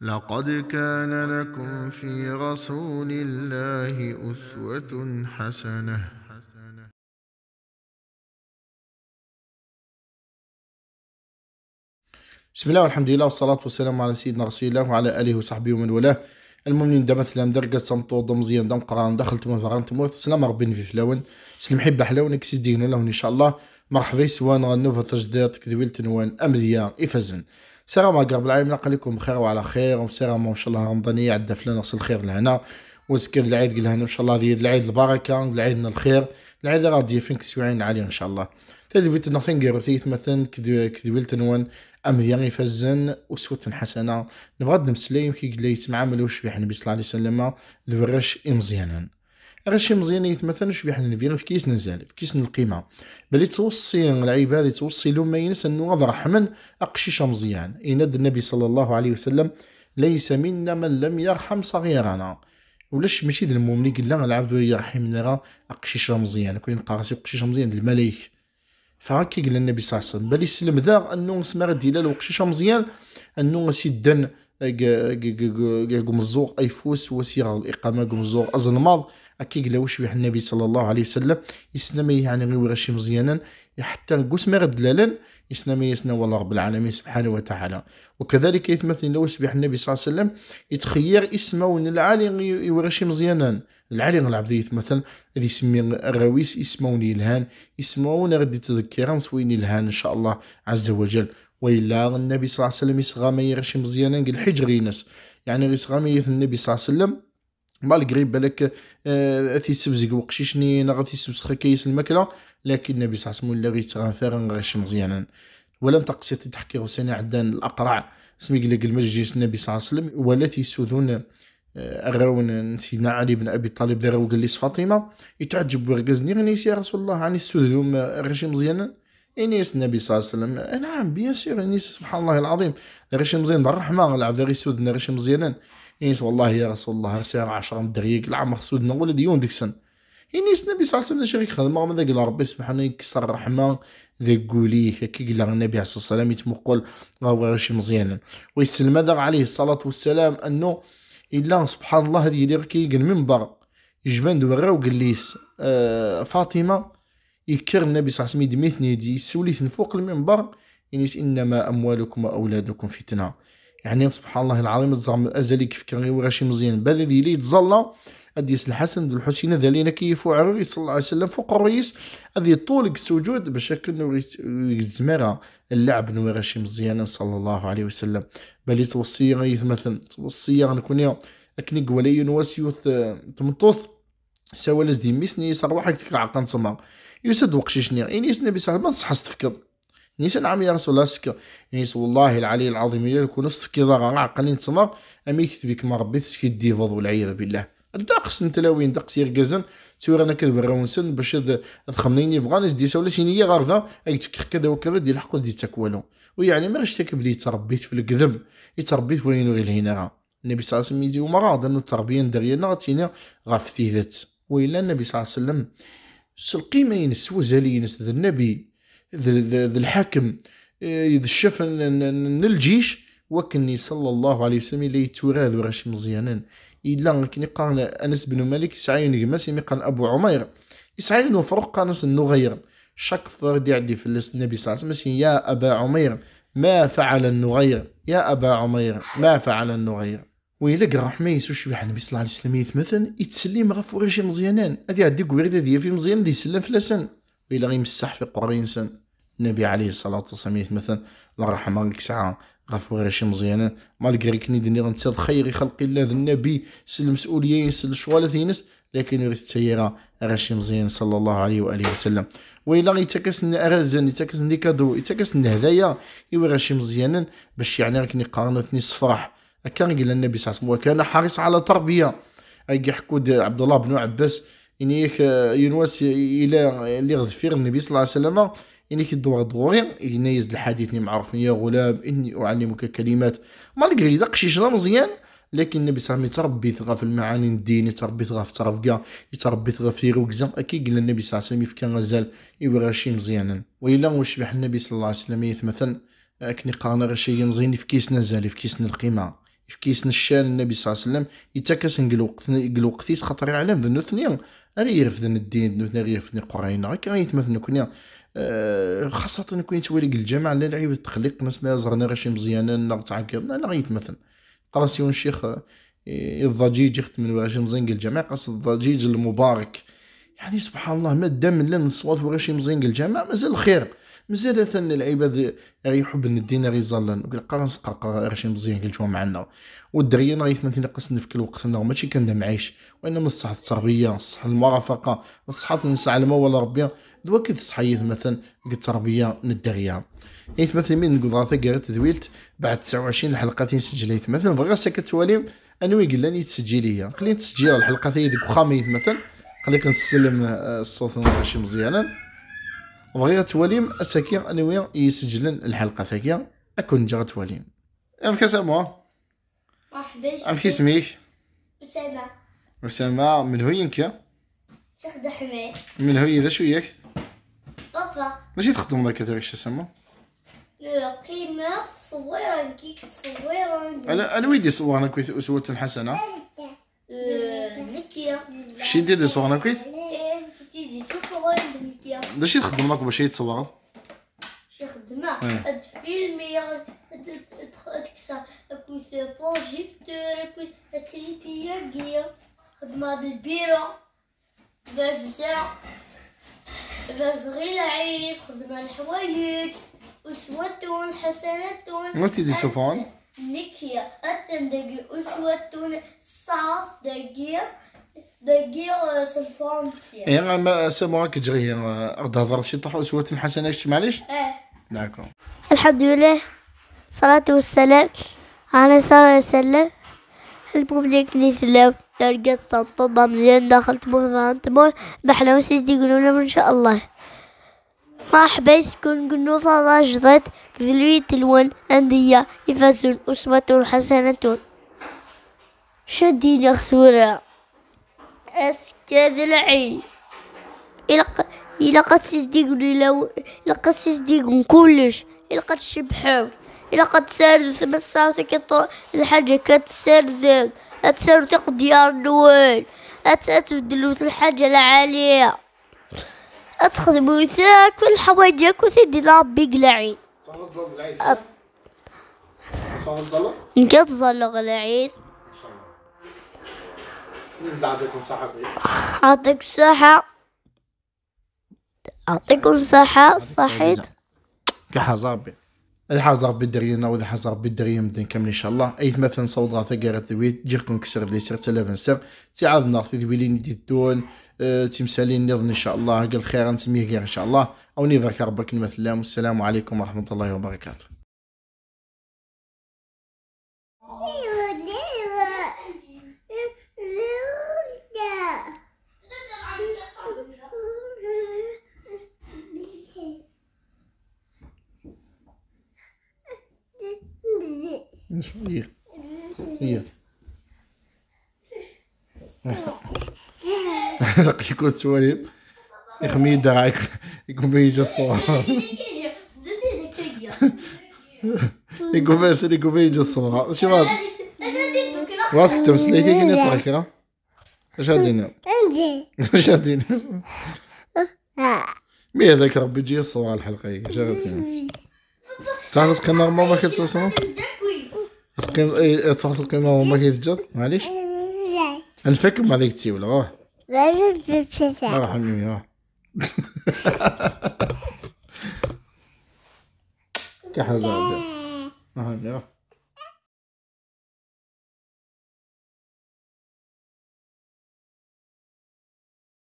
لقد كان لكم في رسول الله أسوة حسنة بسم الله والحمد لله والصلاة والسلام على سيدنا رسول الله وعلى آله وصحبه ومن والاه المؤمنين دم ثلام درقة صمتو دم قران دخلت من دخلتم موت سلام ربي في فلاون سلم حبة حلاون اكسيس دينو ان شاء الله مرحبا سوان غنوفا تجديد كذويل تنوان امريا افزن سلام ما قرب العالم نقل لكم بخير وعلى خير وسلام ان شاء الله رمضانية عندها فلان نصل الخير لهنا وزكر العيد قلها ان شاء الله هذه العيد البركة العيد الخير العيد راضي فينك سوعين عالية ان شاء الله تادي بيت نوثين غير مثلا كدويل تنون ام يغي فزن اسوة حسنة نبغى نمسلي يمكن قليت معامل وش بيح النبي صلى الله عليه وسلم ذو الرش مزيانا غير شي مزيان يتمثل شبيح الفيلم في كيس نزال في كيس القيمه بلي توصي العباد توصي لهم ينس انه غض رحمن اقشيشه مزيان يناد النبي صلى الله عليه وسلم ليس منا من لم يرحم صغيرنا ولاش ماشي د المؤمن قال العبد يرحمنا راه اقشيشه مزيان كون نقاسي راسي قشيشه مزيان د الملايك فهاكي قال النبي صلى الله عليه وسلم بلي سلم ذا انه سما غادي لا مزيان انه سيدن مزوق ايفوس وسير الاقامه مزوق ازنماض اكي لو شوي النبي صلى الله عليه وسلم يسنمي يعني غير غشي مزيانا حتى القس ما لالن يسنمي يسنا والله رب العالمين سبحانه وتعالى وكذلك يتمثل لو شبيح النبي صلى الله عليه وسلم يتخير اسمه العالي يورشي مزيانا العالي العبد يتمثل اللي يسمي الراويس اسمه نيلهان اسمه غادي يتذكر سوين الهان ان شاء الله عز وجل وإلا النبي صلى الله عليه وسلم يسغى ما يرشي مزيانا قال حجر ينس يعني يسغى ما النبي صلى الله عليه وسلم مالغري بالك اثي آه، سبزك وقشيشني انا غتيستبسخ كيس الماكله لكن النبي صلى الله عليه وسلم غير غيتغنفر غيشي مزيانا ولم تقصد تحكي حسين عدان الاقرع سمي قلق المجلس النبي صلى الله عليه وسلم ولا تيسودون أغرون آه، سيدنا علي بن أبي طالب دارو قال لي فاطمة يتعجب ورقزني غني يا رسول الله عن السودوم آه، غشي مزيانا إنيس النبي صلى الله عليه وسلم نعم بيان سير إنيس سبحان الله العظيم غشي مزيان الرحمة العبد غير سودنا غشي مزيانا إنس والله يا رسول الله ساعه عشرة دقيق العمر سودنا ولا ديون ديك السن ينس يعني النبي صلى الله عليه وسلم شريك خدمه من ذاك ربي سبحانه يكسر الرحمه ذي قوليه كي قال النبي عليه الصلاه والسلام يتمقل غير شي مزيان ويسلم هذا عليه الصلاه والسلام انه الا سبحان الله هذه اللي كيقل المنبر يجبان دوغا وقال لي آه فاطمه يكر النبي صلى الله عليه وسلم يدميثني يدي يسولي فوق المنبر ينس يعني انما اموالكم واولادكم فتنه يعني سبحان الله العظيم الزعم كان غير وغاشي مزيان بدا لي تظل اديس الحسن الحسين ذلين كيف الرسول صلى الله عليه وسلم فوق الرئيس ادي طول السجود باش كنو يزمر اللعب نوراشي مزيان صلى الله عليه وسلم بل توصي غيث مثلا توصي غنكون اكني قولي نواسيوث آه، تمطوث سوالز دي ميسني صار واحد تكعقن سمر يسد وقشيشني يعني يسني بصح ما نصحص تفكر نيسان يا رسول الله سكا نيس يعني والله العلي العظيم لك نص كي ضاغا عقلي نتسمر أمي يكتبك ما ربي تسكي ديفوض والعياذ بالله الدقس نتلاوين دقس يرقزن تورا انا كذب راونسن باش تخمنين يبغان يزدي سولا سينيا غاردا ايتك كذا وكذا دي الحق وزدي تاكوالو ويعني ما غاش تاكب لي تربيت في الكذب يتربيت وين غير هنا النبي صلى الله عليه وسلم يدي ومراد انه التربيه انا غاتينا غاف تيذت ويلا النبي صلى الله عليه وسلم سلقي ما ينس وزالي ينس النبي ذا الحاكم يدشف الجيش وكني صلى الله عليه وسلم لي يتوراد وغاشي مزيانا الا كني قال انس بن مالك يسعى نجمس يمي قال ابو عمير يسعى فرق انس النغير شك فرد يعدي في النبي صلى الله عليه وسلم يا ابا عمير ما فعل النغير يا ابا عمير ما فعل النغير ويلك رحمة يسوش شبيح النبي صلى الله عليه وسلم يتمثل يتسلم غف وراشي مزيانان هذه عندي قوير ذي في مزيان ذي يسلم فلسان الى غيمسح في قرى الانسان النبي عليه الصلاه والسلام مثلا الله يرحمه ديك الساعه غفوير شي مزيان مالغري كني دني غنتا خير خلق الله النبي سل المسؤوليه يسل شوالة ينس لكن يريد التيارة راه شي مزيان صلى الله عليه واله وسلم وإلا ان أرزن يتكسن دي كادو ان هدايا إوا راه شي مزيان باش يعني راكني قارنتني صفاح كان قال النبي صلى الله عليه وسلم وكان حريص على تربيه اي يحكوا عبد الله بن عباس إنيك آه، ينواس إلى اللي غد فير النبي صلى الله عليه وسلم إنيك الدور دوري ينايز الحديث معروف يا غلام إني أعلمك كلمات مالقري دا شنا مزيان لكن النبي صلى الله عليه وسلم يتربي ثغا في المعاني الدين يتربي ثغا في ترفقا يتربي ثغا في روكزا اكي قال النبي صلى الله عليه وسلم يفكا غزال يورا شي مزيانا والا وشبح النبي صلى الله عليه وسلم يتمثل اكني آه، قانا غير شي مزيان في كيسنا زال في كيسنا القيمه نشان النبي صلى الله عليه وسلم يتكاس نقل وقت خاطر يعلم ذنو ثنيا غير يرفدن الدين ذنو ثنيا يرفدن القرآن غير يتمثل كنا آه، خاصة كون يتوالي الجامع لا لعيبة التخليق ناس لا زغنا غير شي مزيانين لا تعكرنا لا غير يتمثل قاسيون الشيخ آه، الضجيج يخدم من غير شي مزيان قال الجامع قاس الضجيج المبارك يعني سبحان الله ما دام لا نصوت وغير شي مزيان قال الجامع مازال خير مزال ثان العباد غير يحب الدين غير يظلن وقال قرا نسقاق راشي مزيان قلت معنا والدريان غير ثمانين نقص في كل وقت ماشي كندم عايش وانما الصحة التربية الصحة المرافقة الصحة تنسى على ولا ربي دوا كي تصحيت مثلا تربيه ندريا حيت مثلا من قدرات قالت دويلت بعد 29 حلقة سجليت مثلا بغا ساكت تواليم انوي لي تسجيلية خليني تسجيل الحلقة تاع ديك وخاميت مثلا خليك نسلم آه، الصوت شي مزيانا تواليم غتوليم اساكي انويا يسجلن الحلقه تاكي اكون جا ام امك سامو مرحبا امك اسميك اسامه اسامه من هو ينك تخدم حميد من هو اذا شو ياك بابا ماشي تخدم داك تاعك شو سامو قيمة صغيرة كيك صغيرة انا انا ويدي صورنا كويس اسوة حسنة نكية شي دي صورنا كويس ده شي تخدم لاكوبا شي يتصور شي خدمة إيه. هاد تريبيا كيا خدمة البيرة باش زرع غير العيد خدمة الحوايج ما تيدي نكيا أتندقي أسوة صعف دقيق آه، سلفونسيا إيه، يعني ما سموها كتجري آه، ارض هضرت شي طحو سوا تنحسن معليش اه داكو الحمد لله صلاه والسلام على صلى الله عليه وسلم البوبليك لي ثلاو لقيت صنطوطة مزيان دخلت مول انت مول بحنا وسيدي قلونا ان شاء الله مرحبا يسكن قلنا فراجضت ذلوي تلون أندية يفازون أسوة حسنة شدي خسورة أسكذلعي إلا قد تزديقون إلا قد تزديقون كلش إلا قد تشبحون إلا قد تساردو ثم صافي كطو الحاجة كتساردو أتساردو تقديار نوال أتبدلو الحاجة العالية أتخدمو بوثاك كل حوايجك وثدي قلعي قلعيد صغر العيد صغر العيد نكتظل العيد أعطيكم صحة بإيه؟ أعطيك صحة أعطيكم صحة صحيت كحزاب الحزاب بالدرينا وذا ربي بالدريم بدنا نكمل ان شاء الله أي مثلا صوت غاثة قارت ذويت جيركم كسر بلي سر تلاف بنسر تي عاد نغثي ذويلين دي الدون أه تمسالين نظن ان شاء الله قل خير نسميه غير ان شاء الله او نذكر ربك الله والسلام عليكم ورحمه الله وبركاته Hier. Hier. لقيت كل التواليب يخمي يدراك يقوم يجي الصور يقوم يثري يقوم يجي الصور شو هذا راسك تمسليك كي يطلعك ها اش هادينا اش هادينا مي هذاك ربي تجي الصور الحلقه هي اش هادينا تعرف كان ماما كتصور القيمة إيه، تحط القيمة وما كيتجر معليش ما عليك تيولا روح روح روح كحزة روح